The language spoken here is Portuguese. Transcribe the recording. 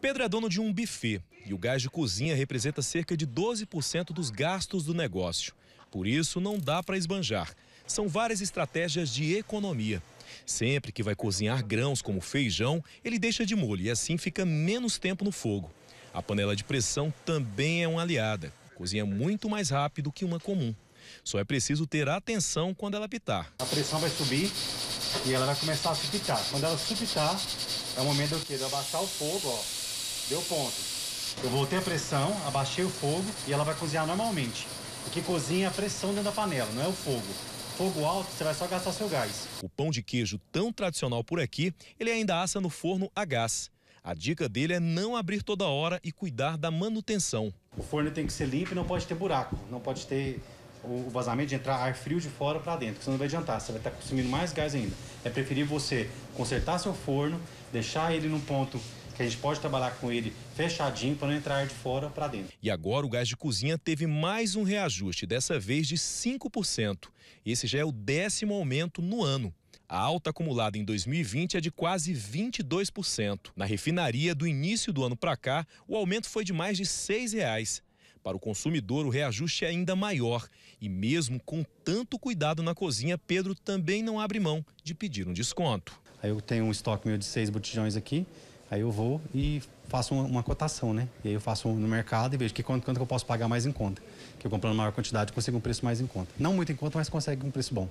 Pedro é dono de um buffet e o gás de cozinha representa cerca de 12% dos gastos do negócio. Por isso, não dá para esbanjar. São várias estratégias de economia. Sempre que vai cozinhar grãos como feijão, ele deixa de molho e assim fica menos tempo no fogo. A panela de pressão também é uma aliada. Cozinha muito mais rápido que uma comum. Só é preciso ter atenção quando ela apitar. A pressão vai subir e ela vai começar a subitar. Quando ela subitar, é o momento do quê? De abaixar o fogo, ó. Deu ponto. Eu voltei a pressão, abaixei o fogo e ela vai cozinhar normalmente. O que cozinha é a pressão dentro da panela, não é o fogo. Fogo alto, você vai só gastar seu gás. O pão de queijo tão tradicional por aqui, ele ainda assa no forno a gás. A dica dele é não abrir toda hora e cuidar da manutenção. O forno tem que ser limpo e não pode ter buraco, não pode ter o vazamento de entrar ar frio de fora para dentro, senão não vai adiantar, você vai estar tá consumindo mais gás ainda. É preferir você consertar seu forno, deixar ele num ponto que a gente pode trabalhar com ele fechadinho para não entrar de fora para dentro. E agora o gás de cozinha teve mais um reajuste, dessa vez de 5%. Esse já é o décimo aumento no ano. A alta acumulada em 2020 é de quase 22%. Na refinaria, do início do ano para cá, o aumento foi de mais de R$ 6,00. Para o consumidor, o reajuste é ainda maior. E mesmo com tanto cuidado na cozinha, Pedro também não abre mão de pedir um desconto. Aí eu tenho um estoque meu de seis botijões aqui. Aí eu vou e faço uma, uma, cotação, né? E aí eu faço no mercado e vejo que quanto, quanto que eu posso pagar mais em conta. Que eu comprando maior quantidade consigo um preço mais em conta. Não muito em conta, mas consegue um preço bom.